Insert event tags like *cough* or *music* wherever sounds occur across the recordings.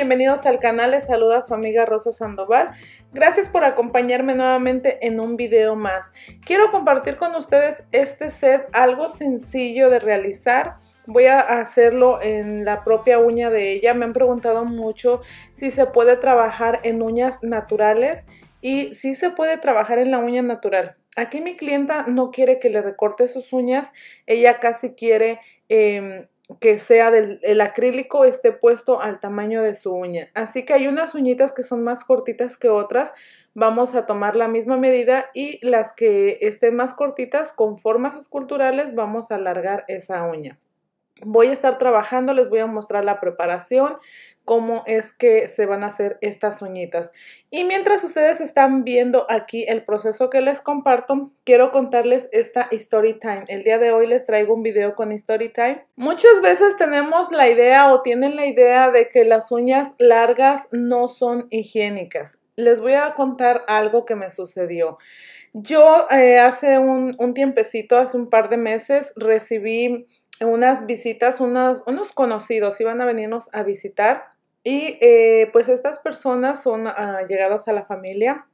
Bienvenidos al canal, les saluda su amiga Rosa Sandoval. Gracias por acompañarme nuevamente en un video más. Quiero compartir con ustedes este set algo sencillo de realizar. Voy a hacerlo en la propia uña de ella. Me han preguntado mucho si se puede trabajar en uñas naturales y si se puede trabajar en la uña natural. Aquí mi clienta no quiere que le recorte sus uñas, ella casi quiere... Em, que sea del el acrílico esté puesto al tamaño de su uña. Así que hay unas uñitas que son más cortitas que otras. Vamos a tomar la misma medida y las que estén más cortitas con formas esculturales vamos a alargar esa uña. Voy a estar trabajando, les voy a mostrar la preparación, cómo es que se van a hacer estas uñitas. Y mientras ustedes están viendo aquí el proceso que les comparto, quiero contarles esta story time. El día de hoy les traigo un video con story time. Muchas veces tenemos la idea o tienen la idea de que las uñas largas no son higiénicas les voy a contar algo que me sucedió. Yo eh, hace un, un, tiempecito, hace un par de meses, recibí unas visitas, unos, unos conocidos iban a venirnos a visitar y eh, pues estas personas son uh, llegadas a la familia.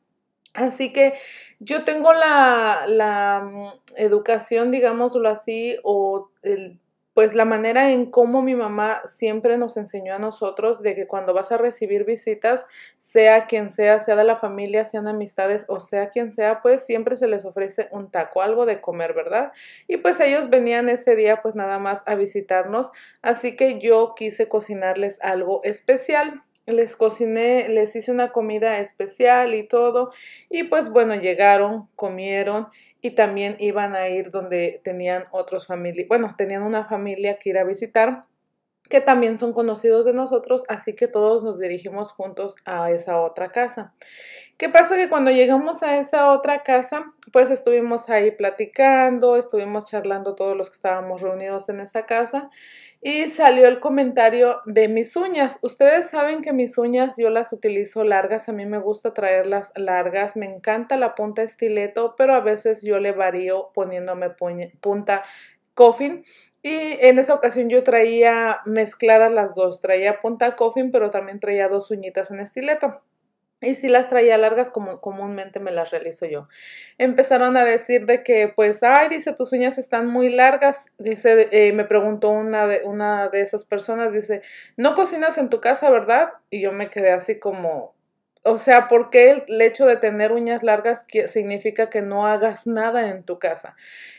Así que yo tengo la, mm, educación, digámoslo así, o el pues la manera en cómo mi mamá siempre nos enseñó a nosotros de que cuando vas a recibir visitas, sea quien sea, sea de la familia, sean amistades o sea quien sea, pues siempre se les ofrece un taco, algo de comer, ¿verdad? Y pues ellos venían ese día pues nada más a visitarnos, así que yo quise cocinarles algo especial les cociné, les hice una comida especial y todo. Y pues bueno, llegaron, comieron y también iban a ir donde tenían otros familiares, bueno, tenían una familia que ir a visitar que también son conocidos de nosotros, así que todos nos dirigimos juntos a esa otra casa. ¿Qué pasa? Que cuando llegamos a esa otra casa, pues estuvimos ahí platicando, estuvimos charlando todos los que estábamos reunidos en esa casa y salió el comentario de mis uñas. Ustedes saben que mis uñas yo las utilizo largas, a mí me gusta traerlas largas, me encanta la punta estileto, pero a veces yo le varío poniéndome punta coffin y en esa ocasión yo traía mezcladas las dos, traía punta coffin pero también traía dos uñitas en estileto. Y si las traía largas, como comúnmente me las realizo yo. Empezaron a decir de que, pues, ay, dice, tus uñas están muy largas. Dice, eh, me preguntó una de, una de esas personas, dice, no cocinas en tu casa, ¿verdad? Y yo me quedé así como, o sea, ¿por qué el hecho de tener uñas largas significa que no hagas nada en tu casa?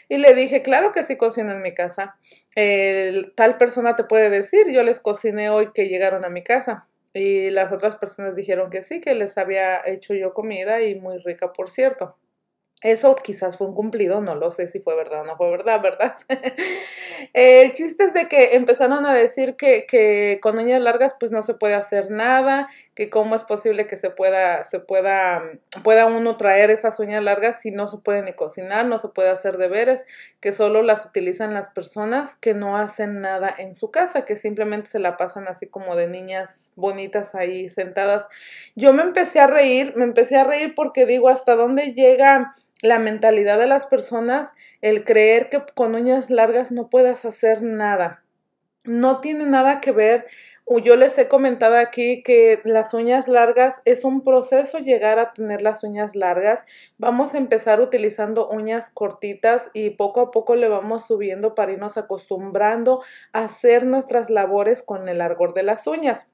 Y le dije, claro que sí cocino en mi casa. tal persona te puede decir, yo les cociné hoy que llegaron a mi casa. Y las otras personas dijeron que sí, que les había hecho yo comida y muy rica, por cierto. Eso quizás fue un cumplido, no lo sé si fue verdad o no fue verdad, ¿verdad? *laughs* el chiste es de que empezaron a decir que, que, con uñas largas pues no se puede hacer nada, que cómo es posible que se pueda, se pueda, pueda uno traer esas uñas largas si no se puede ni cocinar, no se puede hacer deberes, que solo las utilizan las personas que no hacen nada en su casa, que simplemente se la pasan así como de niñas bonitas ahí sentadas. Yo me empecé a reír, me empecé a reír porque digo hasta dónde llega la mentalidad de las personas el creer que con uñas largas no puedas hacer nada. No tiene nada que ver. Yo les he comentado aquí que las uñas largas es un proceso llegar a tener las uñas largas. Vamos a empezar utilizando uñas cortitas y poco a poco le vamos subiendo para irnos acostumbrando a hacer nuestras labores con el largor de las uñas.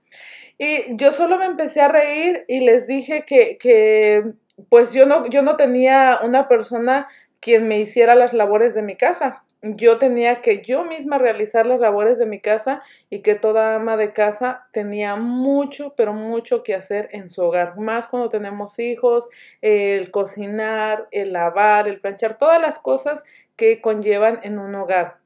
Y yo solo me empecé a reír y les dije que pues yo no, yo no tenía una persona quien me hiciera las labores de mi casa. Yo tenía que yo misma realizar las labores de mi casa y que toda ama de casa tenía mucho, pero mucho que hacer en su hogar. Más cuando tenemos hijos, el cocinar, el lavar, el planchar, todas las cosas que conllevan en un hogar.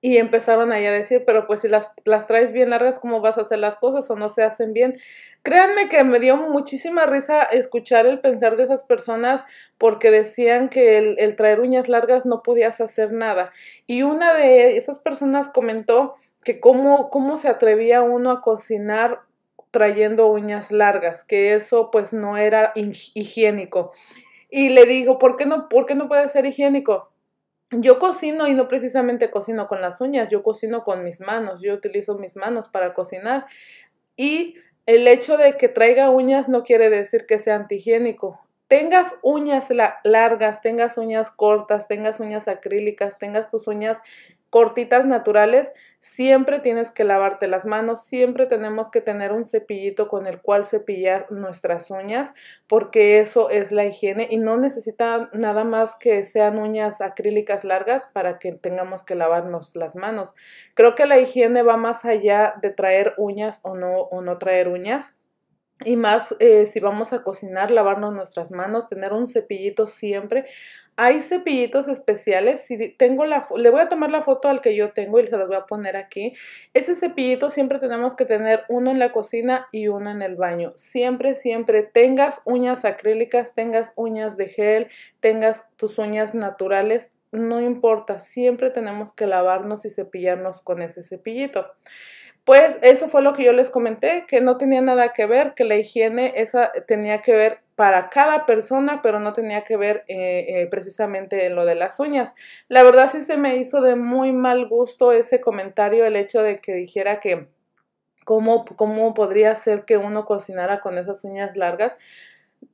Y empezaron a decir, pero pues si las, traes bien largas, ¿cómo vas a hacer las cosas o no se hacen bien? Créanme que me dio muchísima risa escuchar el pensar de esas personas porque decían que el, traer uñas largas no podías hacer nada. Y una de esas personas comentó que cómo, cómo se atrevía uno a cocinar trayendo uñas largas, que eso pues no era higiénico. Y le digo, ¿por qué no, por qué no puede ser higiénico? yo cocino y no precisamente cocino con las uñas, yo cocino con mis manos, yo utilizo mis manos para cocinar. Y el hecho de que traiga uñas no quiere decir que sea antihigiénico. Tengas uñas largas, tengas uñas cortas, tengas uñas acrílicas, tengas tus uñas cortitas naturales, siempre tienes que lavarte las manos, siempre tenemos que tener un cepillito con el cual cepillar nuestras uñas, porque eso es la higiene y no necesita nada más que sean uñas acrílicas largas para que tengamos que lavarnos las manos. Creo que la higiene va más allá de traer uñas o no, o no traer uñas y más eh, si vamos a cocinar, lavarnos nuestras manos, tener un cepillito siempre. Hay cepillitos especiales. Si tengo la, le voy a tomar la foto al que yo tengo y se las voy a poner aquí. Ese cepillito siempre tenemos que tener uno en la cocina y uno en el baño. Siempre, siempre tengas uñas acrílicas, tengas uñas de gel, tengas tus uñas naturales. No importa, siempre tenemos que lavarnos y cepillarnos con ese cepillito. Pues eso fue lo que yo les comenté, que no tenía nada que ver, que la higiene esa tenía que ver para cada persona, pero no tenía que ver eh, eh, precisamente en lo de las uñas. La verdad sí se me hizo de muy mal gusto ese comentario, el hecho de que dijera que ¿Cómo, ¿Cómo podría ser que uno cocinara con esas uñas largas?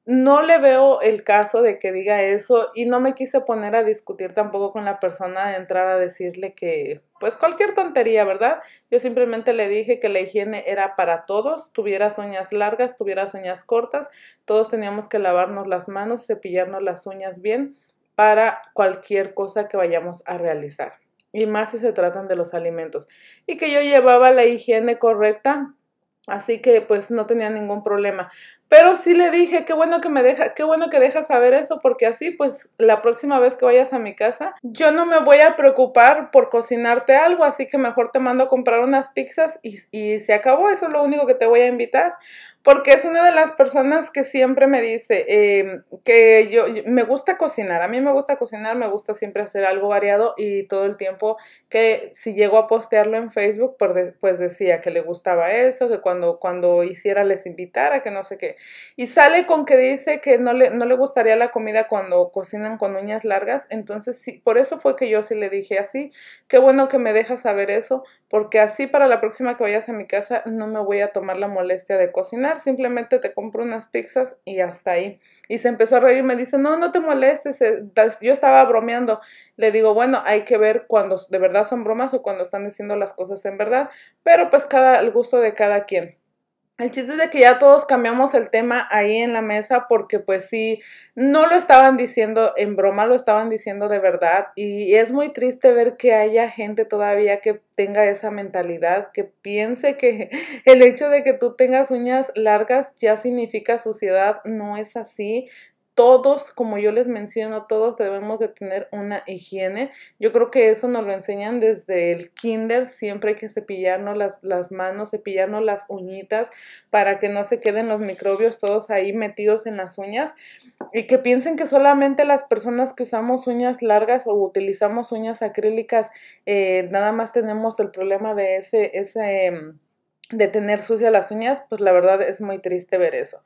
no le veo el caso de que diga eso y no me quise poner a discutir tampoco con la persona de entrar a decirle que, pues cualquier tontería, ¿verdad? Yo simplemente le dije que la higiene era para todos, tuvieras uñas largas, tuvieras uñas cortas, todos teníamos que lavarnos las manos, cepillarnos las uñas bien para cualquier cosa que vayamos a realizar. Y más si se tratan de los alimentos. Y que yo llevaba la higiene correcta Así que pues no tenía ningún problema. Pero sí le dije, qué bueno que me deja, qué bueno que dejas saber eso, porque así, pues, la próxima vez que vayas a mi casa, yo no me voy a preocupar por cocinarte algo, así que mejor te mando a comprar unas pizzas y, y se acabó. Eso es lo único que te voy a invitar. Porque es una de las personas que siempre me dice em, que yo, me gusta cocinar, a mí me gusta cocinar, me gusta siempre hacer algo variado y todo el tiempo que si llego a postearlo en Facebook, pues, decía que le gustaba eso, que cuando, cuando hiciera les invitara, que no sé qué. Y sale con que dice que no le, no le gustaría la comida cuando cocinan con uñas largas. Entonces, sí, por eso fue que yo sí le dije así. Qué bueno que me dejas saber eso, porque así para la próxima que vayas a mi casa no me voy a tomar la molestia de cocinar. Simplemente te compro unas pizzas y hasta ahí. Y se empezó a reír y me dice, no, no te molestes. Eh, yo estaba bromeando. Le digo, bueno, hay que ver cuando de verdad son bromas o cuando están diciendo las cosas en verdad. Pero pues cada, el gusto de cada quien. El chiste es de que ya todos cambiamos el tema ahí en la mesa porque pues sí, no lo estaban diciendo en broma, lo estaban diciendo de verdad y es muy triste ver que haya gente todavía que tenga esa mentalidad, que piense que *laughs* el hecho de que tú tengas uñas largas ya significa suciedad, no es así todos, como yo les menciono, todos debemos de tener una higiene. Yo creo que eso nos lo enseñan desde el kinder. Siempre hay que cepillarnos las, las, manos, cepillarnos las uñitas para que no se queden los microbios todos ahí metidos en las uñas. Y que piensen que solamente las personas que usamos uñas largas o utilizamos uñas acrílicas, eh, nada más tenemos el problema de ese... ese em, de tener sucias las uñas, pues la verdad es muy triste ver eso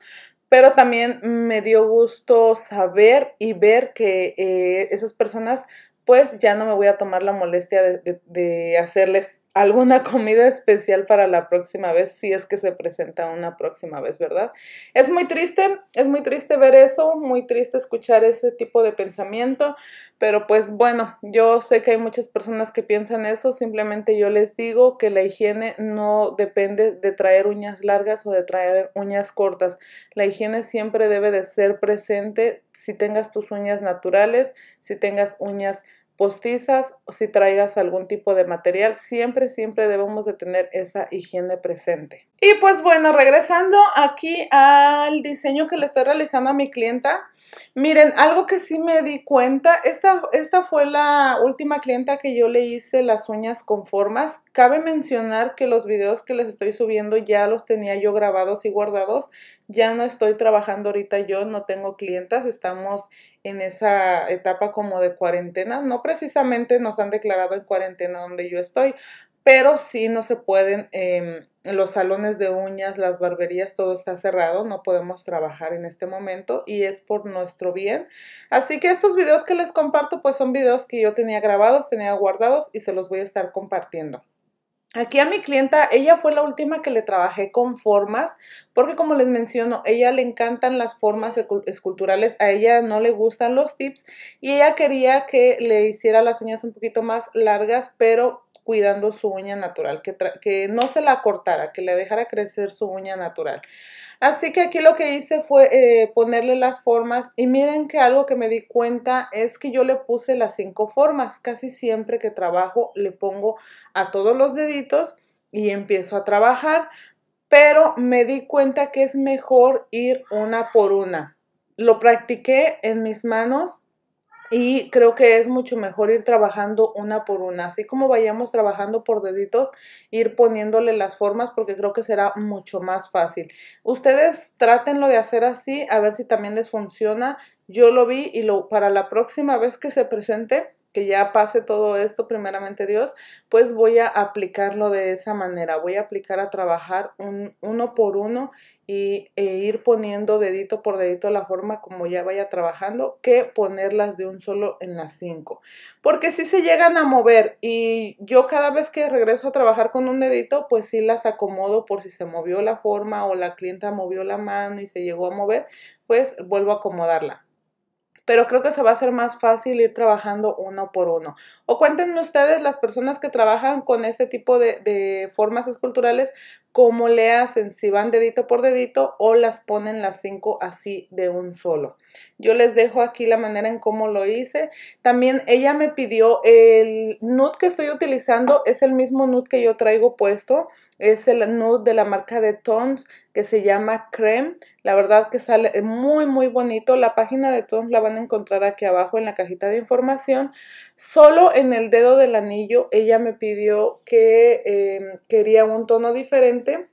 pero también me dio gusto saber y ver que eh, esas personas, pues ya no me voy a tomar la molestia de, de hacerles alguna comida especial para la próxima vez, si es que se presenta una próxima vez, ¿verdad? Es muy triste, es muy triste ver eso, muy triste escuchar ese tipo de pensamiento, pero pues bueno, yo sé que hay muchas personas que piensan eso, simplemente yo les digo que la higiene no depende de traer uñas largas o de traer uñas cortas, la higiene siempre debe de ser presente si tengas tus uñas naturales, si tengas uñas postizas o si traigas algún tipo de material, siempre, siempre debemos de tener esa higiene presente. Y pues bueno, regresando aquí al diseño que le estoy realizando a mi clienta, Miren, algo que sí me di cuenta, esta, esta fue la última clienta que yo le hice las uñas con formas. Cabe mencionar que los videos que les estoy subiendo ya los tenía yo grabados y guardados. Ya no estoy trabajando ahorita yo, no tengo clientas, estamos en esa etapa como de cuarentena. No precisamente nos han declarado en cuarentena donde yo estoy, pero sí no se pueden... Em, los salones de uñas, las barberías, todo está cerrado, no podemos trabajar en este momento y es por nuestro bien. Así que estos videos que les comparto pues son videos que yo tenía grabados, tenía guardados y se los voy a estar compartiendo. Aquí a mi clienta, ella fue la última que le trabajé con formas, porque como les menciono, ella le encantan las formas esculturales, a ella no le gustan los tips y ella quería que le hiciera las uñas un poquito más largas, pero cuidando su uña natural, que, que no se la cortara, que le dejara crecer su uña natural. Así que aquí lo que hice fue eh, ponerle las formas y miren que algo que me di cuenta es que yo le puse las cinco formas. Casi siempre que trabajo le pongo a todos los deditos y empiezo a trabajar, pero me di cuenta que es mejor ir una por una. Lo practiqué en mis manos y creo que es mucho mejor ir trabajando una por una, así como vayamos trabajando por deditos, ir poniéndole las formas porque creo que será mucho más fácil. Ustedes trátenlo de hacer así, a ver si también les funciona. Yo lo vi y lo, para la próxima vez que se presente, que ya pase todo esto, primeramente Dios, pues voy a aplicarlo de esa manera. Voy a aplicar a trabajar un, uno por uno y, e ir poniendo dedito por dedito la forma como ya vaya trabajando que ponerlas de un solo en las cinco. Porque si se llegan a mover y yo cada vez que regreso a trabajar con un dedito, pues sí las acomodo por si se movió la forma o la clienta movió la mano y se llegó a mover, pues vuelvo a acomodarla pero creo que se va a hacer más fácil ir trabajando uno por uno. O cuéntenme ustedes, las personas que trabajan con este tipo de, formas esculturales, cómo le hacen, si van dedito por dedito o las ponen las cinco así de un solo. Yo les dejo aquí la manera en cómo lo hice. También ella me pidió el nude que estoy utilizando, es el mismo nude que yo traigo puesto, es el nude de la marca de Tones que se llama Creme. La verdad que sale muy, muy bonito. La página de Tom la van a encontrar aquí abajo en la cajita de información. Solo en el dedo del anillo ella me pidió que eh, quería un tono diferente,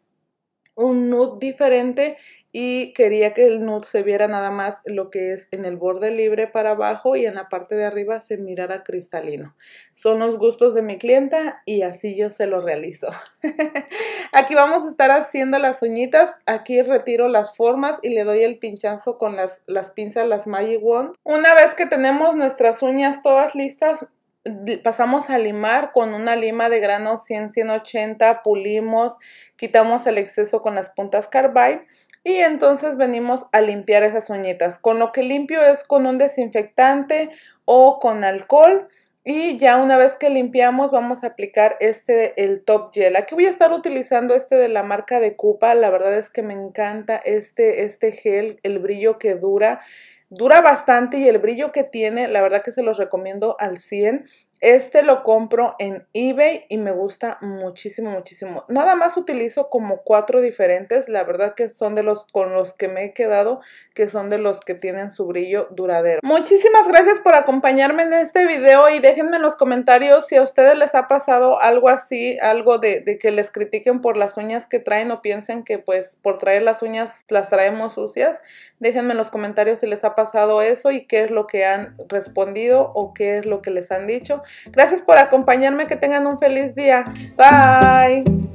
un nude diferente y quería que el nude se viera nada más lo que es en el borde libre para abajo y en la parte de arriba se mirara cristalino. Son los gustos de mi clienta y así yo se lo realizo. *laughs* aquí vamos a estar haciendo las uñitas, aquí retiro las formas y le doy el pinchazo con las, las pinzas, las Magic Wand. Una vez que tenemos nuestras uñas todas listas, pasamos a limar con una lima de grano 100-180, pulimos, quitamos el exceso con las puntas carbide y entonces venimos a limpiar esas uñitas. Con lo que limpio es con un desinfectante o con alcohol. Y ya una vez que limpiamos vamos a aplicar este, el Top Gel. Aquí voy a estar utilizando este de la marca de Cupa. La verdad es que me encanta este, este gel, el brillo que dura. Dura bastante y el brillo que tiene, la verdad que se los recomiendo al 100. Este lo compro en eBay y me gusta muchísimo, muchísimo. Nada más utilizo como cuatro diferentes. La verdad que son de los con los que me he quedado, que son de los que tienen su brillo duradero. Muchísimas gracias por acompañarme en este video y déjenme en los comentarios si a ustedes les ha pasado algo así, algo de, que les critiquen por las uñas que traen o piensen que pues por traer las uñas las traemos sucias. Déjenme en los comentarios si les ha pasado eso y qué es lo que han respondido o qué es lo que les han dicho. Gracias por acompañarme, que tengan un feliz día. Bye.